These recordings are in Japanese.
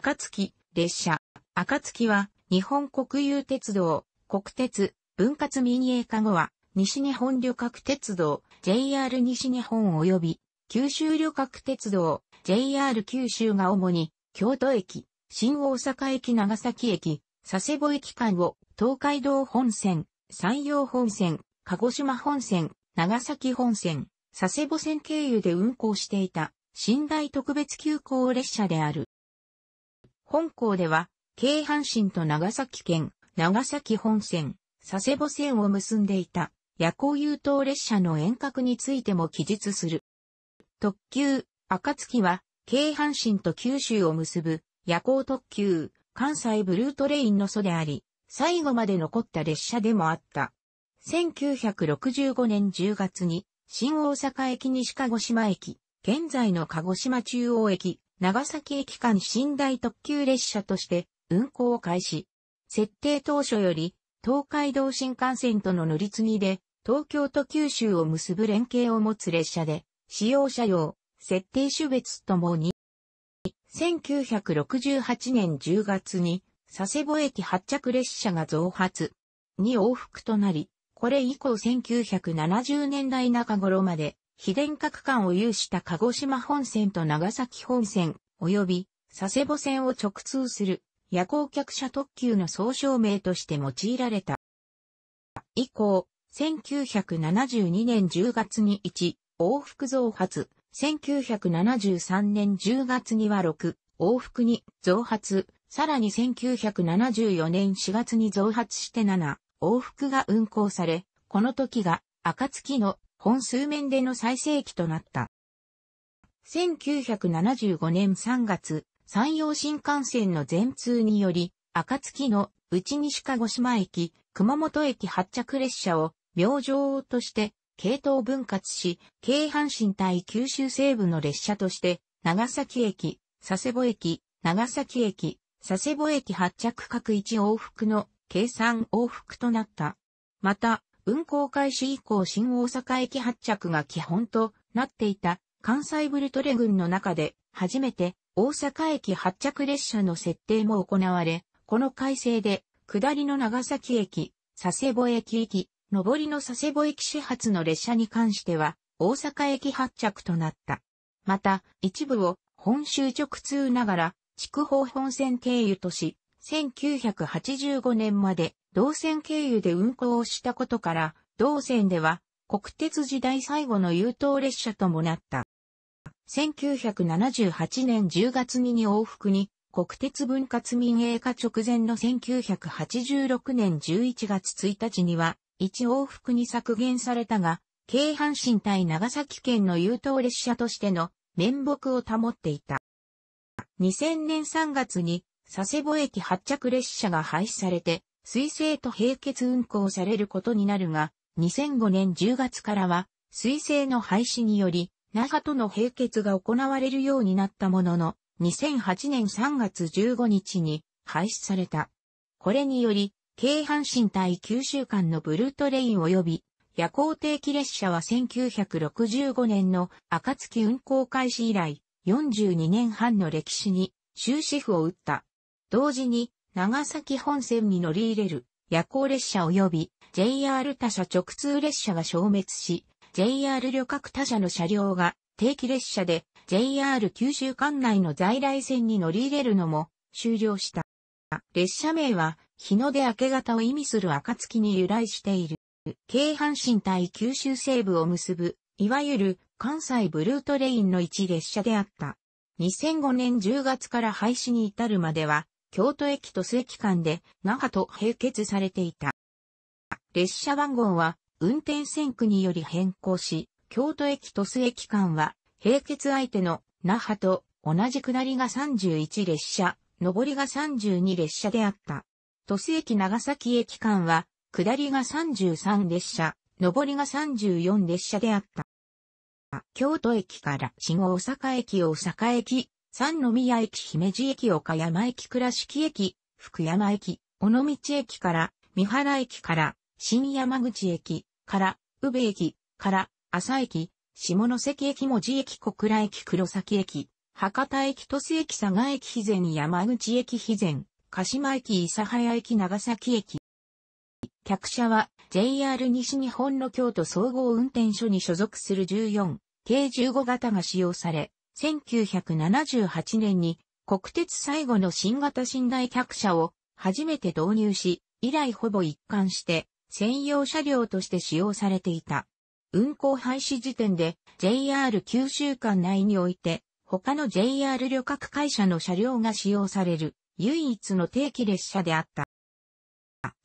暁、列車。暁は、日本国有鉄道、国鉄、分割民営化後は、西日本旅客鉄道、JR 西日本及び、九州旅客鉄道、JR 九州が主に、京都駅、新大阪駅長崎駅、佐世保駅間を、東海道本線、山陽本線、鹿児島本線、長崎本線、佐世保線経由で運行していた、寝台特別急行列車である。本校では、京阪神と長崎県、長崎本線、佐世保線を結んでいた夜行優等列車の遠隔についても記述する。特急、暁は、京阪神と九州を結ぶ夜行特急、関西ブルートレインの祖であり、最後まで残った列車でもあった。1965年10月に、新大阪駅西鹿児島駅、現在の鹿児島中央駅、長崎駅間寝台特急列車として運行を開始。設定当初より東海道新幹線との乗り継ぎで東京と九州を結ぶ連携を持つ列車で使用者用、設定種別ともに1968年10月に佐世保駅発着列車が増発に往復となり、これ以降1970年代中頃まで非電化区間を有した鹿児島本線と長崎本線、及び佐世保線を直通する夜行客車特急の総称名として用いられた。以降、1972年10月に1、往復増発、1973年10月には6、往復に増発、さらに1974年4月に増発して7、往復が運行され、この時が、暁の本数面での最盛期となった。1975年3月、山陽新幹線の全通により、暁の内西鹿児島駅、熊本駅発着列車を明星として系統分割し、京阪神対九州西部の列車として、長崎駅、佐世保駅、長崎駅、佐世保駅発着各一往復の計算往復となった。また、運行開始以降新大阪駅発着が基本となっていた関西ブルトレ群の中で初めて大阪駅発着列車の設定も行われ、この改正で下りの長崎駅、佐世保駅行き、上りの佐世保駅始発の列車に関しては大阪駅発着となった。また一部を本州直通ながら筑豊本線経由とし、1985年まで同線経由で運行をしたことから、同線では国鉄時代最後の優等列車ともなった。1978年10月にに往復に国鉄分割民営化直前の1986年11月1日には1往復に削減されたが、京阪神対長崎県の優等列車としての面目を保っていた。2000年3月に佐世保駅発着列車が廃止されて、水星と並結運行されることになるが、2005年10月からは、水星の廃止により、那覇との並結が行われるようになったものの、2008年3月15日に廃止された。これにより、京阪神対9週間のブルートレイン及び、夜行定期列車は1965年の暁運行開始以来、42年半の歴史に終止符を打った。同時に、長崎本線に乗り入れる夜行列車及び JR 他社直通列車が消滅し、JR 旅客他社の車両が定期列車で JR 九州管内の在来線に乗り入れるのも終了した。列車名は日の出明け方を意味する暁に由来している。京阪神対九州西部を結ぶ、いわゆる関西ブルートレインの一列車であった。2005年10月から廃止に至るまでは京都駅と須駅間で那覇と並結されていた。列車番号は運転線区により変更し、京都駅と須駅間は並結相手の那覇と同じ下りが31列車、上りが32列車であった。都市駅長崎駅間は、下りが33列車、上りが34列車であった。京都駅から新大阪駅大阪駅、三宮駅姫路駅岡山駅倉敷駅、福山駅、尾道駅から、三原駅から、新山口駅、から、宇部駅、から、朝駅、下関駅文字駅小倉駅黒崎駅、博多駅鳥栖駅佐賀駅肥前山口駅肥前、鹿島駅諫早駅長崎駅。客車は JR 西日本の京都総合運転所に所属する14、k 15型が使用され、1978年に国鉄最後の新型寝台客車を初めて導入し、以来ほぼ一貫して専用車両として使用されていた。運行廃止時点で JR 九州間内において他の JR 旅客会社の車両が使用される唯一の定期列車であった。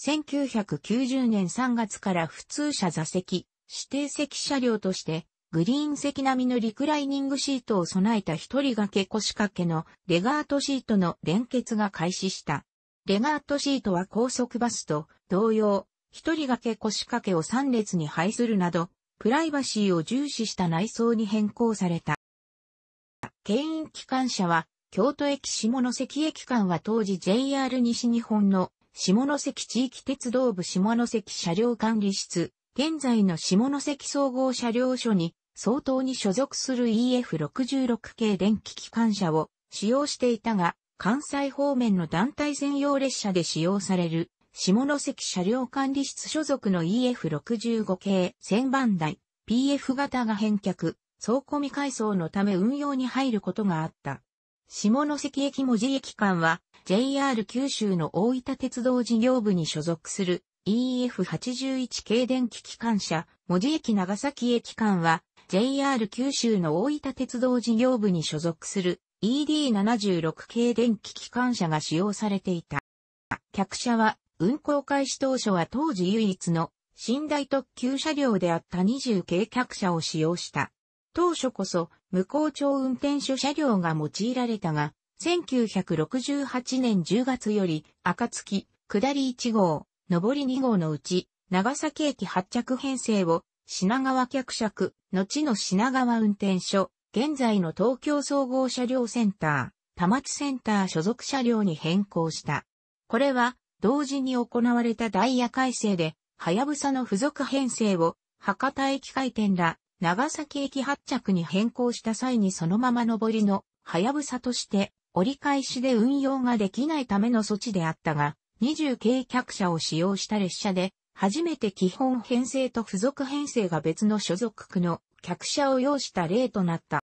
1990年3月から普通車座席、指定席車両としてグリーン席並みのリクライニングシートを備えた一人掛け腰掛けのレガートシートの連結が開始した。レガートシートは高速バスと同様、一人掛け腰掛けを3列に配するなど、プライバシーを重視した内装に変更された。牽引機関車は、京都駅下関駅間は当時 JR 西日本の下関地域鉄道部下関車両管理室現在の下関総合車両所に相当に所属する EF66 系電気機関車を使用していたが、関西方面の団体専用列車で使用される下関車両管理室所属の EF65 系1000番台 PF 型が返却、総込み改装のため運用に入ることがあった。下関駅文字駅間は JR 九州の大分鉄道事業部に所属する EF81 系電気機関車、文字駅長崎駅間は、JR 九州の大分鉄道事業部に所属する ED76 系電気機関車が使用されていた。客車は、運行開始当初は当時唯一の寝台特急車両であった20系客車を使用した。当初こそ、無効調。運転手車両が用いられたが、1968年10月より、暁、下り1号、上り2号のうち、長崎駅発着編成を、品川客尺、後の品川運転所、現在の東京総合車両センター、田町センター所属車両に変更した。これは、同時に行われたダイヤ改正で、はやぶさの付属編成を、博多駅回転ら、長崎駅発着に変更した際にそのまま上りの、はやぶさとして、折り返しで運用ができないための措置であったが、20系客車を使用した列車で、初めて基本編成と付属編成が別の所属区の客車を要した例となった。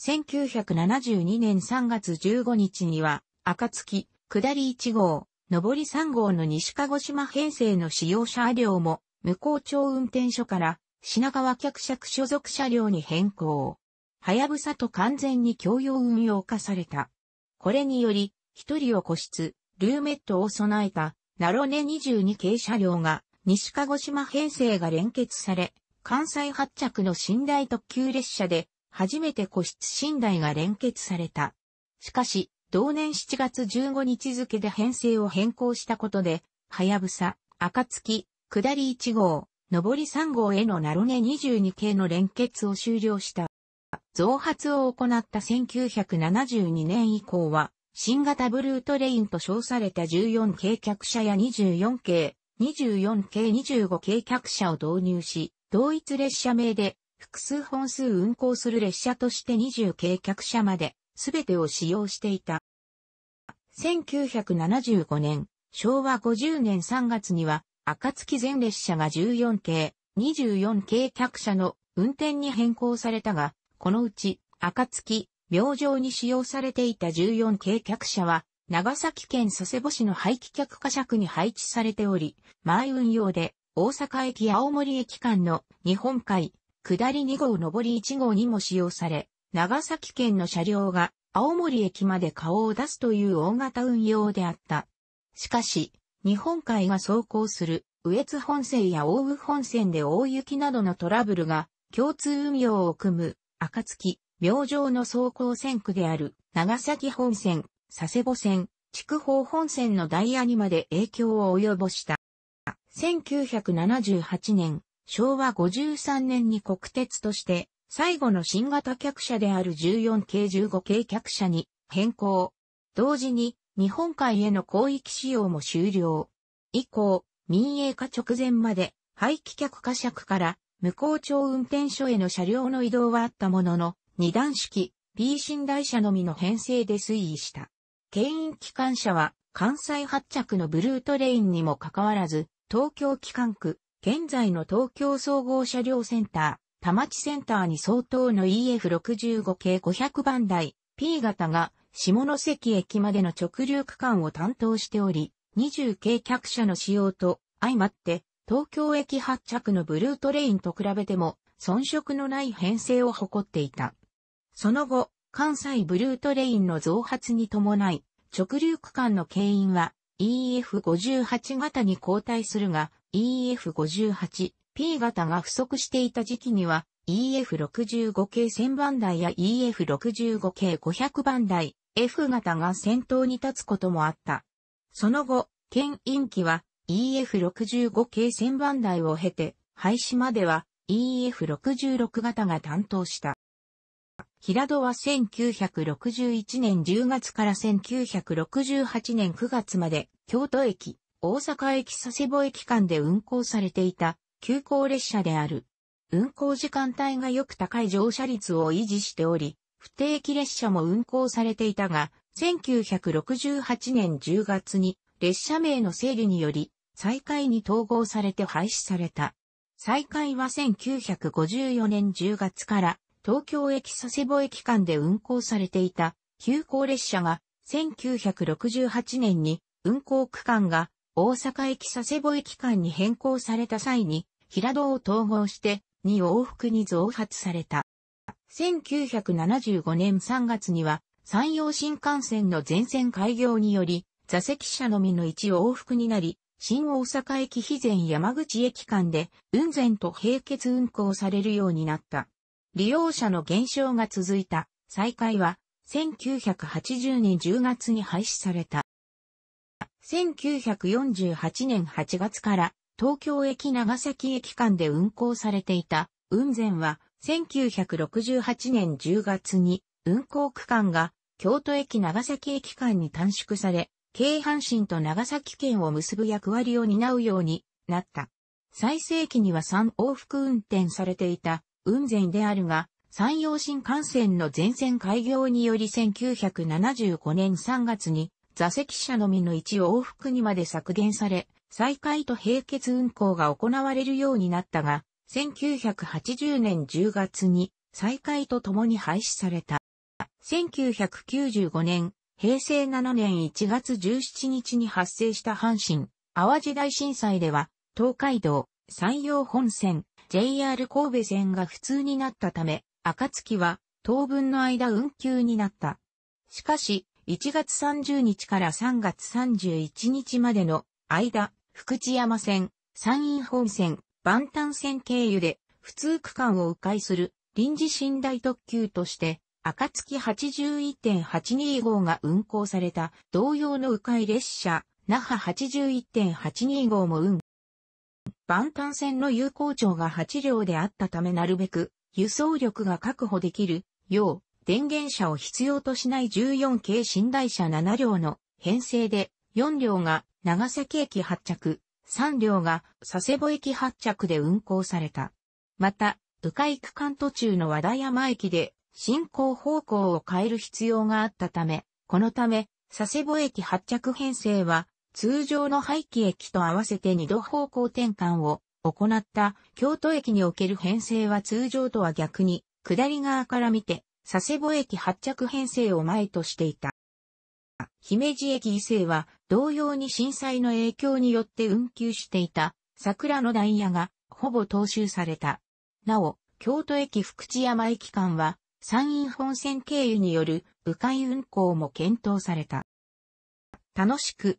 1972年3月15日には、暁、下り1号、上り3号の西鹿児島編成の使用車両も、向こう町運転所から品川客車区所属車両に変更。はやぶさと完全に共用運用化された。これにより、一人を個室、ルーメットを備えた、ナロネ22系車両が、西鹿児島編成が連結され、関西発着の寝台特急列車で、初めて個室寝台が連結された。しかし、同年7月15日付で編成を変更したことで、はやぶさ、暁、下り1号、上り3号へのナロネ22系の連結を終了した。増発を行った1972年以降は、新型ブルートレインと称された14系客車や24系、24系25系客車を導入し、同一列車名で複数本数運行する列車として20系客車まで全てを使用していた。1975年、昭和50年3月には、暁全列車が14系、24系客車の運転に変更されたが、このうち、暁、明星に使用されていた14系客車は、長崎県佐世保市の排気客貨尺に配置されており、前運用で、大阪駅青森駅間の日本海、下り2号上り1号にも使用され、長崎県の車両が青森駅まで顔を出すという大型運用であった。しかし、日本海が走行する上越本線や大宇本線で大雪などのトラブルが共通運用を組む暁、明星の走行線区である長崎本線、佐世保線、筑豊本線のダイヤにまで影響を及ぼした。1978年、昭和53年に国鉄として最後の新型客車である14系15系客車に変更。同時に日本海への広域使用も終了。以降、民営化直前まで、廃棄客貨車区から、無効町運転所への車両の移動はあったものの、二段式 P 寝台車のみの編成で推移した。牽引機関車は関西発着のブルートレインにもかかわらず、東京機関区、現在の東京総合車両センター、田町センターに相当の EF65 系500番台 P 型が下関駅までの直流区間を担当しており、20系客車の使用と相まって、東京駅発着のブルートレインと比べても遜色のない編成を誇っていた。その後、関西ブルートレインの増発に伴い、直流区間の牽引は EF58 型に交代するが、EF58、P 型が不足していた時期には、EF65 系1000番台や EF65 系500番台、F 型が先頭に立つこともあった。その後、牽引機は EF65 系1000番台を経て、廃止までは EF66 型が担当した。平戸は1961年10月から1968年9月まで、京都駅、大阪駅佐世保駅間で運行されていた、急行列車である。運行時間帯がよく高い乗車率を維持しており、不定期列車も運行されていたが、1968年10月に列車名の整理により、再開に統合されて廃止された。再開は1954年10月から東京駅佐世保駅間で運行されていた急行列車が1968年に運行区間が大阪駅佐世保駅間に変更された際に平戸を統合して2往復に増発された。1975年3月には山陽新幹線の全線開業により座席車のみの1往復になり新大阪駅肥前山口駅間で、雲仙と並結運行されるようになった。利用者の減少が続いた、再開は、1980年10月に廃止された。1948年8月から東京駅長崎駅間で運行されていた雲仙は1968年10月に運行区間が京都駅長崎駅間に短縮され、京阪神と長崎県を結ぶ役割を担うようになった。最盛期には3往復運転されていた雲仙であるが、山陽新幹線の全線開業により1975年3月に座席者のみのを往復にまで削減され、再開と並結運行が行われるようになったが、1980年10月に再開と共に廃止された。1995年、平成7年1月17日に発生した阪神、淡路大震災では、東海道、山陽本線、JR 神戸線が不通になったため、暁は当分の間運休になった。しかし、1月30日から3月31日までの間、福知山線、山陰本線、万丹線経由で、普通区間を迂回する臨時寝台特急として、暁81.82号が運行された同様の迂回列車、那覇81.82号も運万端線の有効長が8両であったためなるべく輸送力が確保できるよう電源車を必要としない14系寝台車7両の編成で4両が長崎駅発着、3両が佐世保駅発着で運行された。また、迂回区間途中の和田山駅で進行方向を変える必要があったため、このため佐世保駅発着編成は通常の廃棄駅と合わせて二度方向転換を行った京都駅における編成は通常とは逆に、下り側から見て、佐世保駅発着編成を前としていた。姫路駅伊勢は同様に震災の影響によって運休していた桜のダイヤがほぼ踏襲された。なお、京都駅福知山駅間は山陰本線経由による迂回運行も検討された。楽しく